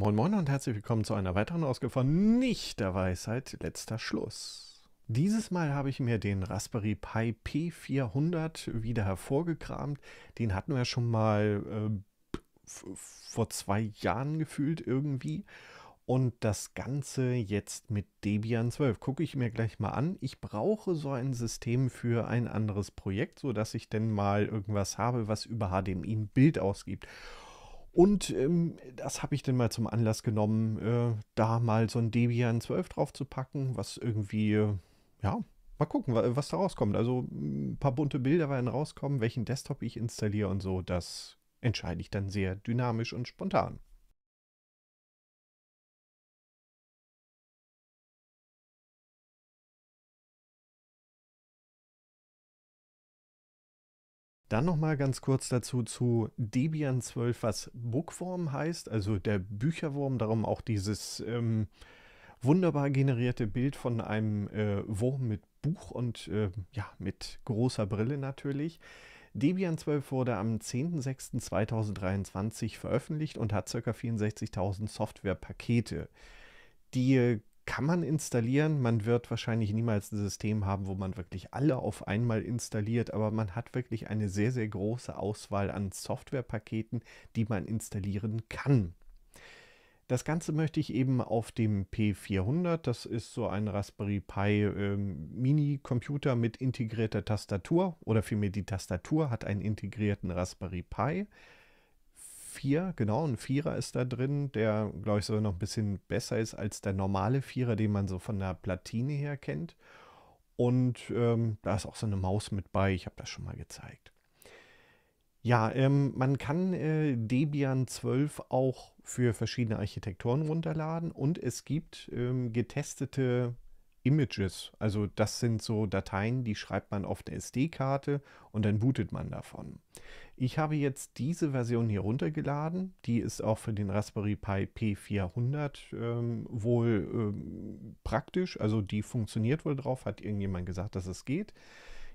Moin Moin und herzlich willkommen zu einer weiteren Ausgabe von Nicht der Weisheit, letzter Schluss. Dieses Mal habe ich mir den Raspberry Pi P400 wieder hervorgekramt. Den hatten wir schon mal äh, vor zwei Jahren gefühlt irgendwie. Und das Ganze jetzt mit Debian 12 gucke ich mir gleich mal an. Ich brauche so ein System für ein anderes Projekt, sodass ich denn mal irgendwas habe, was über HDMI ein Bild ausgibt. Und ähm, das habe ich dann mal zum Anlass genommen, äh, da mal so ein Debian 12 drauf zu packen, was irgendwie, äh, ja, mal gucken, was da rauskommt. Also ein hm, paar bunte Bilder werden rauskommen, welchen Desktop ich installiere und so. Das entscheide ich dann sehr dynamisch und spontan. Dann nochmal ganz kurz dazu zu Debian 12, was Bookworm heißt, also der Bücherwurm, darum auch dieses ähm, wunderbar generierte Bild von einem äh, Wurm mit Buch und äh, ja, mit großer Brille natürlich. Debian 12 wurde am 10.06.2023 veröffentlicht und hat ca. 64.000 Softwarepakete. Die äh, kann man installieren. Man wird wahrscheinlich niemals ein System haben, wo man wirklich alle auf einmal installiert, aber man hat wirklich eine sehr, sehr große Auswahl an Softwarepaketen, die man installieren kann. Das Ganze möchte ich eben auf dem P400, das ist so ein Raspberry Pi äh, Mini-Computer mit integrierter Tastatur oder vielmehr die Tastatur hat einen integrierten Raspberry Pi Vier, genau, ein Vierer ist da drin, der, glaube ich, sogar noch ein bisschen besser ist als der normale Vierer, den man so von der Platine her kennt. Und ähm, da ist auch so eine Maus mit bei, ich habe das schon mal gezeigt. Ja, ähm, man kann äh, Debian 12 auch für verschiedene Architekturen runterladen und es gibt ähm, getestete Images. Also das sind so Dateien, die schreibt man auf der SD-Karte und dann bootet man davon. Ich habe jetzt diese Version hier runtergeladen. Die ist auch für den Raspberry Pi P400 ähm, wohl ähm, praktisch. Also die funktioniert wohl drauf, hat irgendjemand gesagt, dass es geht.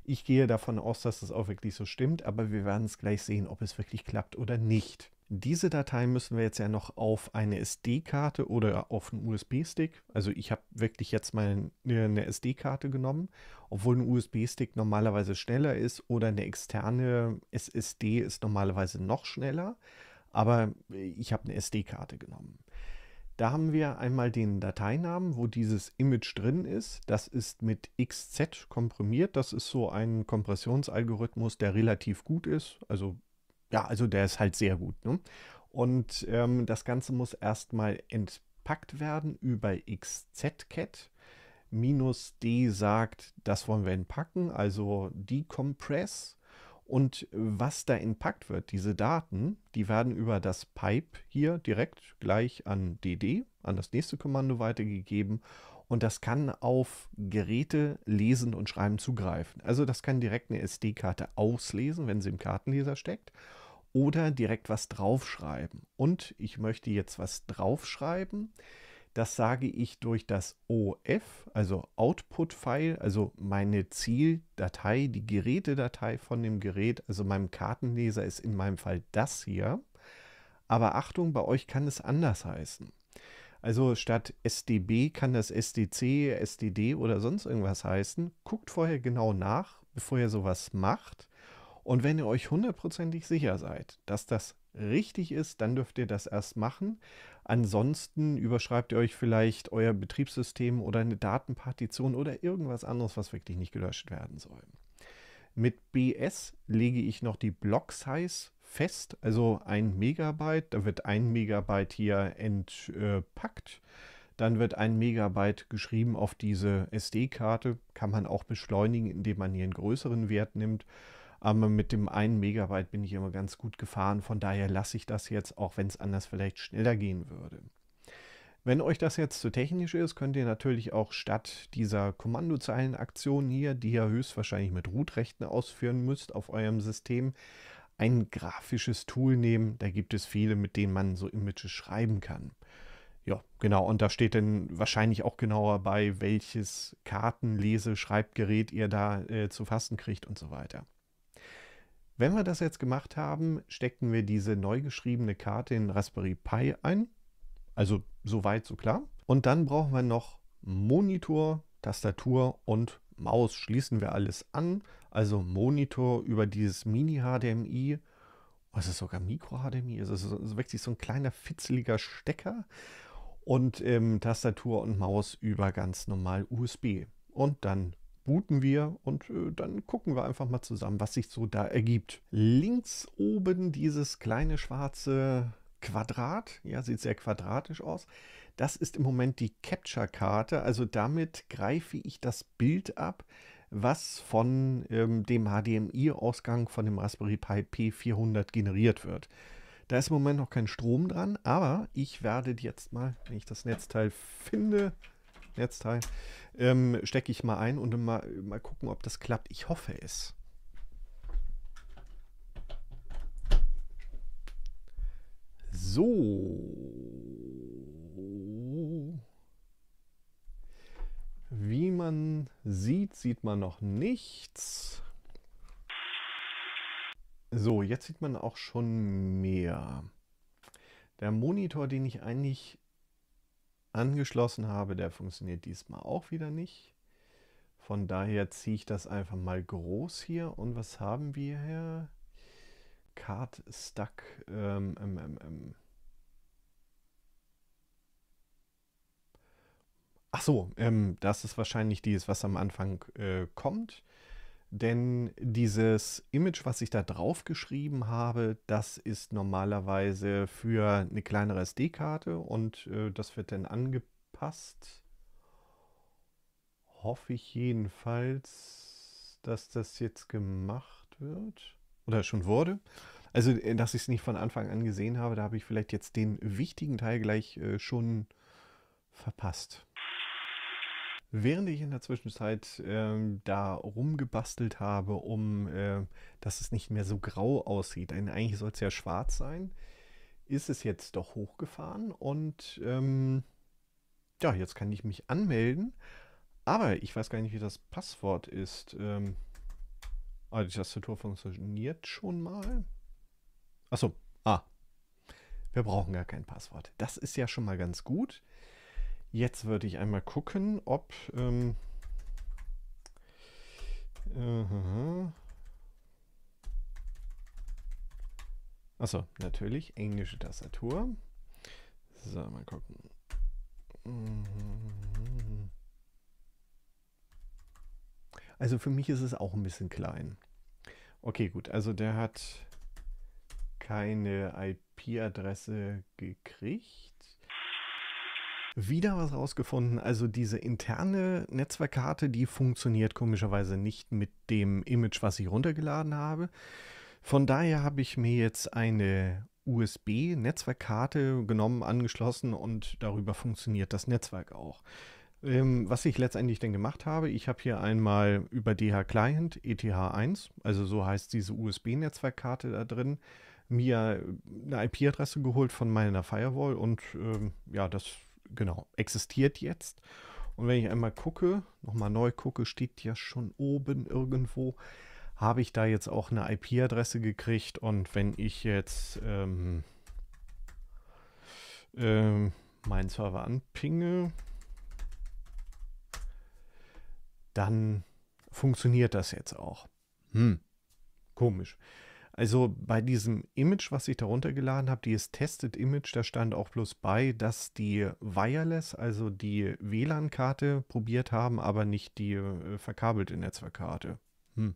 Ich gehe davon aus, dass das auch wirklich so stimmt, aber wir werden es gleich sehen, ob es wirklich klappt oder nicht. Diese Datei müssen wir jetzt ja noch auf eine SD-Karte oder auf einen USB-Stick. Also ich habe wirklich jetzt mal äh, eine SD-Karte genommen, obwohl ein USB-Stick normalerweise schneller ist oder eine externe SSD ist normalerweise noch schneller. Aber ich habe eine SD-Karte genommen. Da haben wir einmal den Dateinamen, wo dieses Image drin ist. Das ist mit XZ komprimiert. Das ist so ein Kompressionsalgorithmus, der relativ gut ist. Also ja, also der ist halt sehr gut. Ne? Und ähm, das Ganze muss erstmal entpackt werden über XZCAT. Minus D sagt, das wollen wir entpacken, also Decompress. Und was da entpackt wird, diese Daten, die werden über das Pipe hier direkt gleich an DD, an das nächste Kommando weitergegeben. Und das kann auf Geräte lesen und schreiben zugreifen. Also das kann direkt eine SD-Karte auslesen, wenn sie im Kartenleser steckt oder direkt was draufschreiben. Und ich möchte jetzt was draufschreiben. Das sage ich durch das OF, also Output-File, also meine Zieldatei, die Gerätedatei von dem Gerät, also meinem Kartenleser ist in meinem Fall das hier. Aber Achtung, bei euch kann es anders heißen. Also statt SDB kann das SDC, SDD oder sonst irgendwas heißen. Guckt vorher genau nach, bevor ihr sowas macht. Und wenn ihr euch hundertprozentig sicher seid, dass das richtig ist, dann dürft ihr das erst machen. Ansonsten überschreibt ihr euch vielleicht euer Betriebssystem oder eine Datenpartition oder irgendwas anderes, was wirklich nicht gelöscht werden soll. Mit BS lege ich noch die Block-Size fest, also ein Megabyte. Da wird ein Megabyte hier entpackt. Dann wird ein Megabyte geschrieben auf diese SD-Karte. Kann man auch beschleunigen, indem man hier einen größeren Wert nimmt. Aber mit dem 1 Megabyte bin ich immer ganz gut gefahren. Von daher lasse ich das jetzt, auch wenn es anders vielleicht schneller gehen würde. Wenn euch das jetzt zu technisch ist, könnt ihr natürlich auch statt dieser Kommandozeilenaktion hier, die ihr höchstwahrscheinlich mit Root-Rechten ausführen müsst auf eurem System, ein grafisches Tool nehmen. Da gibt es viele, mit denen man so Images schreiben kann. Ja, genau. Und da steht dann wahrscheinlich auch genauer bei, welches Kartenlese-Schreibgerät ihr da äh, zu fassen kriegt und so weiter. Wenn wir das jetzt gemacht haben, stecken wir diese neu geschriebene Karte in Raspberry Pi ein. Also soweit, so klar. Und dann brauchen wir noch Monitor, Tastatur und Maus. Schließen wir alles an. Also Monitor über dieses Mini-HDMI. Oh, es ist sogar Micro-HDMI. Es ist wirklich so ein kleiner, fitzeliger Stecker. Und ähm, Tastatur und Maus über ganz normal USB. Und dann booten wir und äh, dann gucken wir einfach mal zusammen, was sich so da ergibt. Links oben dieses kleine schwarze Quadrat, ja, sieht sehr quadratisch aus. Das ist im Moment die Capture-Karte, also damit greife ich das Bild ab, was von ähm, dem HDMI-Ausgang von dem Raspberry Pi P400 generiert wird. Da ist im Moment noch kein Strom dran, aber ich werde jetzt mal, wenn ich das Netzteil finde, Netzteil. ähm, stecke ich mal ein und mal, mal gucken, ob das klappt. Ich hoffe es. So. Wie man sieht, sieht man noch nichts. So, jetzt sieht man auch schon mehr. Der Monitor, den ich eigentlich angeschlossen habe, der funktioniert diesmal auch wieder nicht. Von daher ziehe ich das einfach mal groß hier. Und was haben wir hier? Card Stuck. Ähm, ähm, ähm, ähm. Ach so, ähm, das ist wahrscheinlich dieses, was am Anfang äh, kommt. Denn dieses Image, was ich da drauf geschrieben habe, das ist normalerweise für eine kleinere SD-Karte und äh, das wird dann angepasst. Hoffe ich jedenfalls, dass das jetzt gemacht wird oder schon wurde. Also, äh, dass ich es nicht von Anfang an gesehen habe, da habe ich vielleicht jetzt den wichtigen Teil gleich äh, schon verpasst. Während ich in der Zwischenzeit ähm, da rumgebastelt habe, um äh, dass es nicht mehr so grau aussieht, denn eigentlich soll es ja schwarz sein, ist es jetzt doch hochgefahren und ähm, ja, jetzt kann ich mich anmelden, aber ich weiß gar nicht, wie das Passwort ist. Ähm, ah, die Tastatur funktioniert schon mal. Achso, ah, wir brauchen gar kein Passwort. Das ist ja schon mal ganz gut. Jetzt würde ich einmal gucken, ob... Ähm, äh, Achso, natürlich, englische Tastatur. So, mal gucken. Also für mich ist es auch ein bisschen klein. Okay, gut, also der hat keine IP-Adresse gekriegt. Wieder was rausgefunden. Also diese interne Netzwerkkarte, die funktioniert komischerweise nicht mit dem Image, was ich runtergeladen habe. Von daher habe ich mir jetzt eine USB-Netzwerkkarte genommen, angeschlossen und darüber funktioniert das Netzwerk auch. Ähm, was ich letztendlich denn gemacht habe, ich habe hier einmal über DH-Client ETH1, also so heißt diese USB-Netzwerkkarte da drin, mir eine IP-Adresse geholt von meiner Firewall und ähm, ja, das genau, existiert jetzt. Und wenn ich einmal gucke, nochmal neu gucke, steht ja schon oben irgendwo, habe ich da jetzt auch eine IP-Adresse gekriegt. Und wenn ich jetzt ähm, ähm, meinen Server anpinge, dann funktioniert das jetzt auch. Hm, komisch. Also bei diesem Image, was ich darunter geladen habe, dieses Tested Image, da stand auch bloß bei, dass die Wireless, also die WLAN-Karte probiert haben, aber nicht die äh, verkabelte Netzwerkkarte. Hm.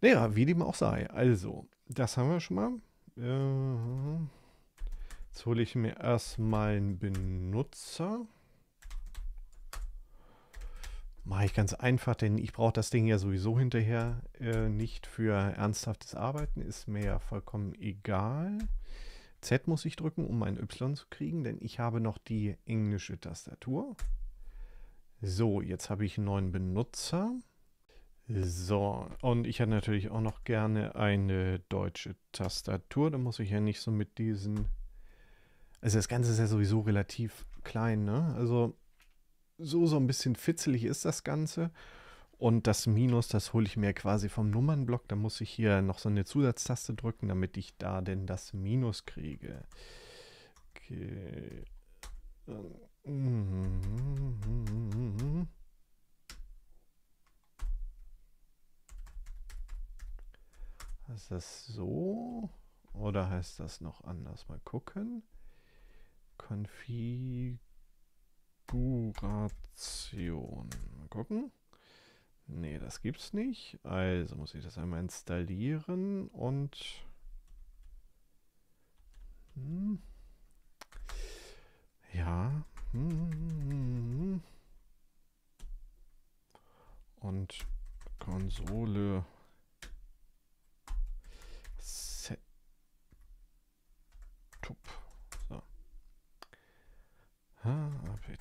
Naja, wie dem auch sei. Also, das haben wir schon mal. Äh, jetzt hole ich mir erstmal einen Benutzer. Mache ich ganz einfach, denn ich brauche das Ding ja sowieso hinterher äh, nicht für ernsthaftes Arbeiten. Ist mir ja vollkommen egal. Z muss ich drücken, um mein Y zu kriegen, denn ich habe noch die englische Tastatur. So, jetzt habe ich einen neuen Benutzer. So, und ich hätte natürlich auch noch gerne eine deutsche Tastatur. Da muss ich ja nicht so mit diesen... Also das Ganze ist ja sowieso relativ klein, ne? Also so, so ein bisschen fitzelig ist das Ganze. Und das Minus, das hole ich mir quasi vom Nummernblock. Da muss ich hier noch so eine Zusatztaste drücken, damit ich da denn das Minus kriege. Okay. Heißt das so? Oder heißt das noch anders? Mal gucken. Config Konfiguration. Mal gucken. Nee, das gibt's nicht. Also muss ich das einmal installieren und hm. ja. Hm. hm, hm, hm und Konsole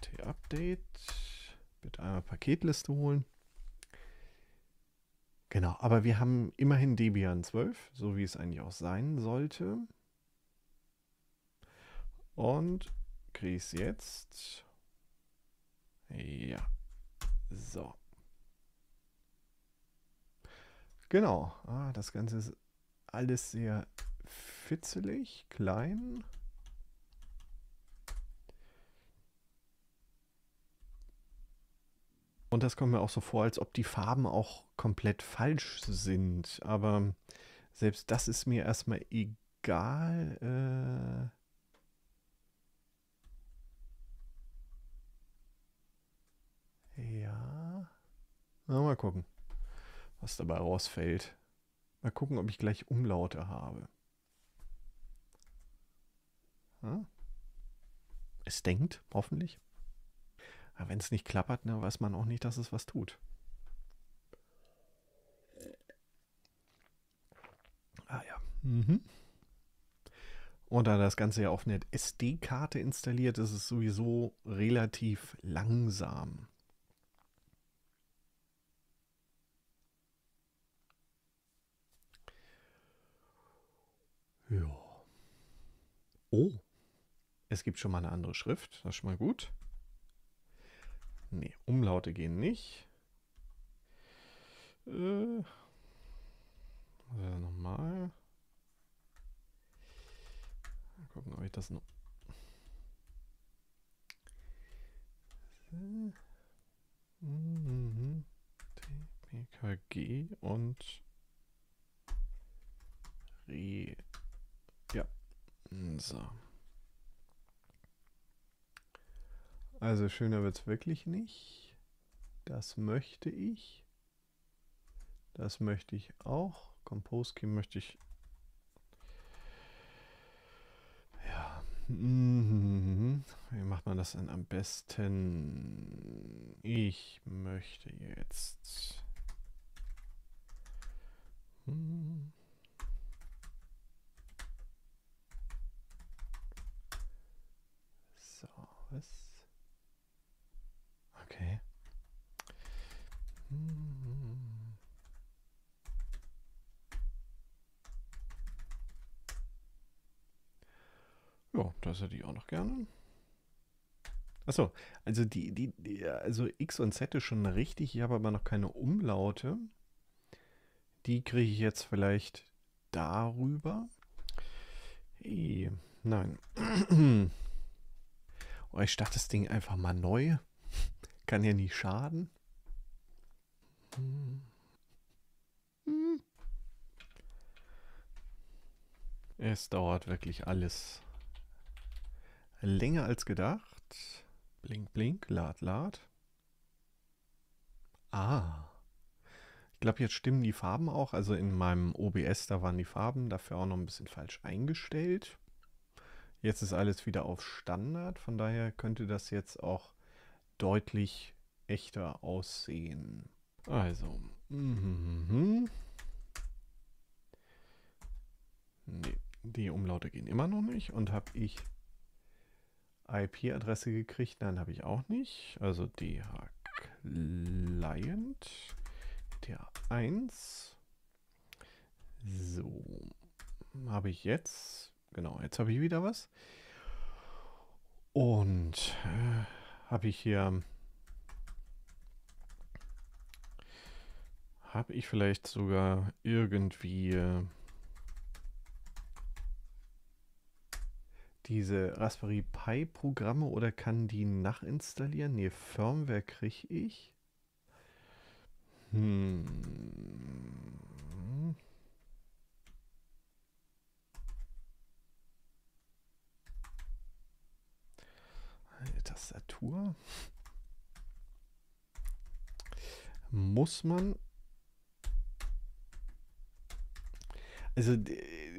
PGT Update. Bitte einmal Paketliste holen. Genau, aber wir haben immerhin Debian 12, so wie es eigentlich auch sein sollte. Und Chris jetzt. Ja. So. Genau. Ah, das Ganze ist alles sehr fitzelig, klein. Und das kommt mir auch so vor, als ob die Farben auch komplett falsch sind. Aber selbst das ist mir erstmal egal. Äh Ja. Na, mal gucken, was dabei rausfällt. Mal gucken, ob ich gleich Umlaute habe. Hm? Es denkt, hoffentlich. Aber wenn es nicht klappert, ne, weiß man auch nicht, dass es was tut. Ah ja. Mhm. Und da das Ganze ja auf einer SD-Karte installiert ist, ist es sowieso relativ langsam. Ja. Oh, es gibt schon mal eine andere Schrift. Das ist schon mal gut. Nee, Umlaute gehen nicht. Äh, nochmal. Mal gucken, ob ich das noch... TPKG und Re... Ja. So. Also schöner wird es wirklich nicht. Das möchte ich. Das möchte ich auch. Compose Key möchte ich. Ja. Mhm. Wie macht man das denn am besten? Ich möchte jetzt. Hm. So, was? Pass hätte ich auch noch gerne. Achso, also die, die, die, also X und Z ist schon richtig, ich habe aber noch keine Umlaute. Die kriege ich jetzt vielleicht darüber. E, nein. Oh, ich starte das Ding einfach mal neu. Kann ja nicht schaden. Es dauert wirklich alles länger als gedacht. Blink, blink, lad, lad. Ah. Ich glaube, jetzt stimmen die Farben auch. Also in meinem OBS, da waren die Farben dafür auch noch ein bisschen falsch eingestellt. Jetzt ist alles wieder auf Standard. Von daher könnte das jetzt auch deutlich echter aussehen. Also. Mm -hmm. Nee, die Umlaute gehen immer noch nicht. Und habe ich IP-Adresse gekriegt? Nein, habe ich auch nicht. Also DH Client der1. So, habe ich jetzt. Genau, jetzt habe ich wieder was. Und äh, habe ich hier... Habe ich vielleicht sogar irgendwie... Äh, diese Raspberry Pi Programme oder kann die nachinstallieren? Nee, Firmware kriege ich. Hm. Eine Tastatur. Muss man. Also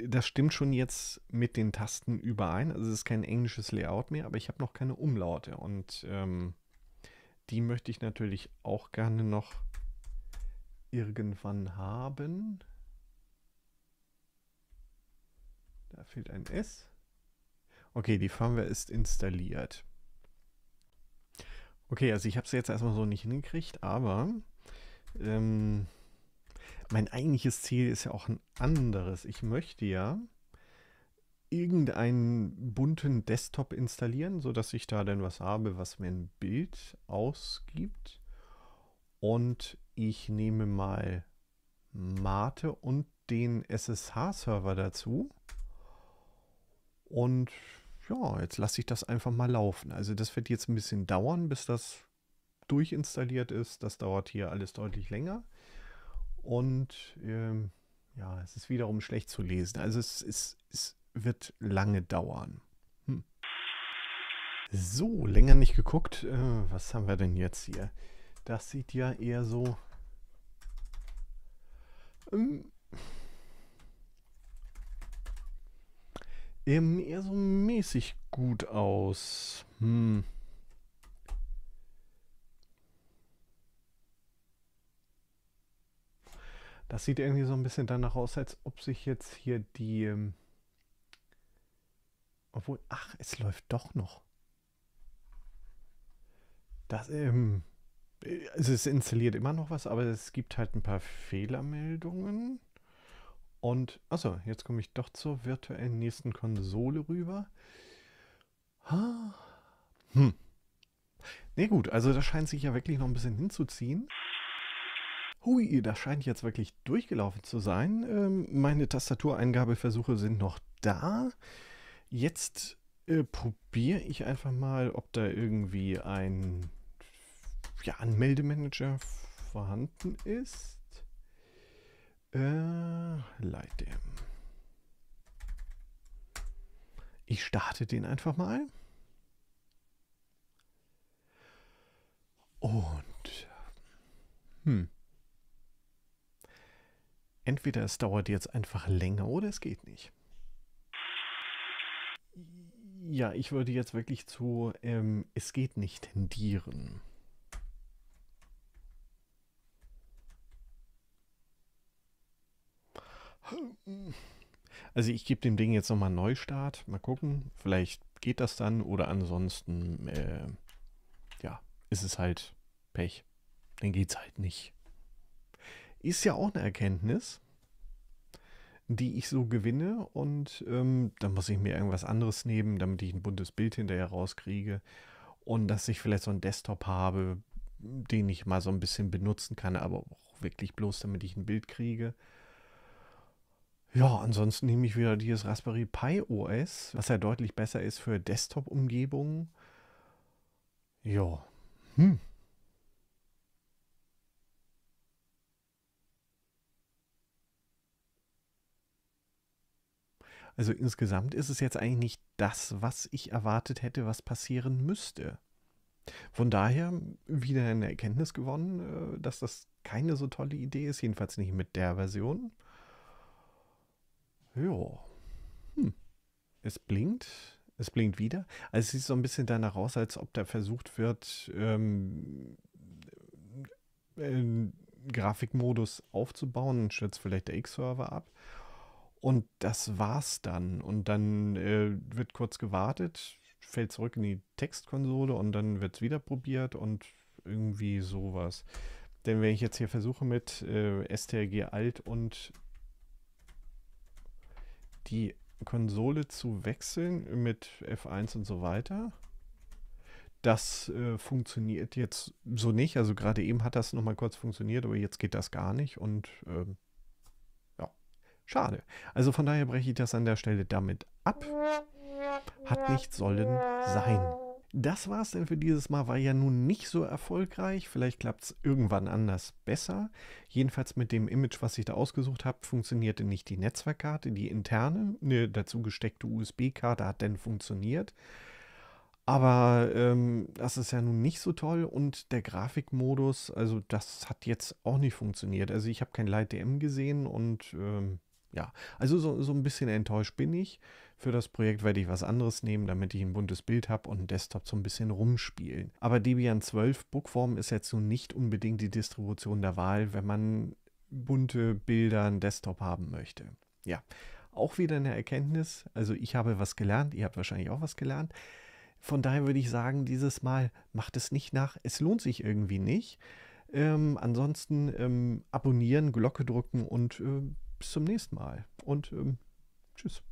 das stimmt schon jetzt mit den Tasten überein. Also es ist kein englisches Layout mehr, aber ich habe noch keine Umlaute. Und ähm, die möchte ich natürlich auch gerne noch irgendwann haben. Da fehlt ein S. Okay, die Firmware ist installiert. Okay, also ich habe es jetzt erstmal so nicht hingekriegt, aber... Ähm, mein eigentliches Ziel ist ja auch ein anderes. Ich möchte ja irgendeinen bunten Desktop installieren, sodass ich da dann was habe, was mir ein Bild ausgibt. Und ich nehme mal Mate und den SSH-Server dazu. Und ja, jetzt lasse ich das einfach mal laufen. Also das wird jetzt ein bisschen dauern, bis das durchinstalliert ist. Das dauert hier alles deutlich länger. Und ähm, ja, es ist wiederum schlecht zu lesen. Also es, es, es wird lange dauern. Hm. So, länger nicht geguckt. Äh, was haben wir denn jetzt hier? Das sieht ja eher so... Ähm, ähm eher so mäßig gut aus. Hm. Das sieht irgendwie so ein bisschen danach aus, als ob sich jetzt hier die... Ähm, obwohl, ach, es läuft doch noch. Das, ähm, es ist installiert immer noch was, aber es gibt halt ein paar Fehlermeldungen. Und, achso, jetzt komme ich doch zur virtuellen nächsten Konsole rüber. Hm. Ne gut, also das scheint sich ja wirklich noch ein bisschen hinzuziehen. Hui, das scheint jetzt wirklich durchgelaufen zu sein. Ähm, meine Tastatureingabeversuche sind noch da. Jetzt äh, probiere ich einfach mal, ob da irgendwie ein ja, Anmeldemanager vorhanden ist. Äh, Leite. Ich starte den einfach mal. Und hm. Entweder es dauert jetzt einfach länger oder es geht nicht. Ja, ich würde jetzt wirklich zu ähm, es geht nicht tendieren. Also ich gebe dem Ding jetzt nochmal einen Neustart. Mal gucken. Vielleicht geht das dann. Oder ansonsten, äh, ja, ist es halt Pech. Dann geht's halt nicht ist ja auch eine Erkenntnis, die ich so gewinne und ähm, dann muss ich mir irgendwas anderes nehmen, damit ich ein buntes Bild hinterher rauskriege und dass ich vielleicht so einen Desktop habe, den ich mal so ein bisschen benutzen kann, aber auch wirklich bloß, damit ich ein Bild kriege. Ja, ansonsten nehme ich wieder dieses Raspberry Pi OS, was ja deutlich besser ist für Desktop-Umgebungen. Ja, hm. Also insgesamt ist es jetzt eigentlich nicht das, was ich erwartet hätte, was passieren müsste. Von daher wieder eine Erkenntnis gewonnen, äh, dass das keine so tolle Idee ist, jedenfalls nicht mit der Version. Jo. Hm. Es blinkt. Es blinkt wieder. Also es sieht so ein bisschen danach aus, als ob da versucht wird, ähm, äh, Grafikmodus aufzubauen. Dann stürzt vielleicht der X-Server ab und das war's dann. Und dann äh, wird kurz gewartet, fällt zurück in die Textkonsole und dann wird es wieder probiert und irgendwie sowas. Denn wenn ich jetzt hier versuche mit äh, STRG Alt und die Konsole zu wechseln mit F1 und so weiter, das äh, funktioniert jetzt so nicht. Also gerade eben hat das nochmal kurz funktioniert, aber jetzt geht das gar nicht und äh, Schade. Also von daher breche ich das an der Stelle damit ab. Hat nicht sollen sein. Das war's denn für dieses Mal. War ja nun nicht so erfolgreich. Vielleicht klappt es irgendwann anders besser. Jedenfalls mit dem Image, was ich da ausgesucht habe, funktionierte nicht die Netzwerkkarte, die interne. Eine dazu gesteckte USB-Karte hat denn funktioniert. Aber ähm, das ist ja nun nicht so toll und der Grafikmodus, also das hat jetzt auch nicht funktioniert. Also ich habe kein LightDM gesehen und ähm, ja, also so, so ein bisschen enttäuscht bin ich. Für das Projekt werde ich was anderes nehmen, damit ich ein buntes Bild habe und einen Desktop so ein bisschen rumspielen. Aber Debian 12 Bookform ist jetzt nun nicht unbedingt die Distribution der Wahl, wenn man bunte Bilder, einen Desktop haben möchte. Ja, auch wieder eine Erkenntnis. Also ich habe was gelernt, ihr habt wahrscheinlich auch was gelernt. Von daher würde ich sagen, dieses Mal macht es nicht nach. Es lohnt sich irgendwie nicht. Ähm, ansonsten ähm, abonnieren, Glocke drücken und äh, bis zum nächsten Mal und ähm, tschüss.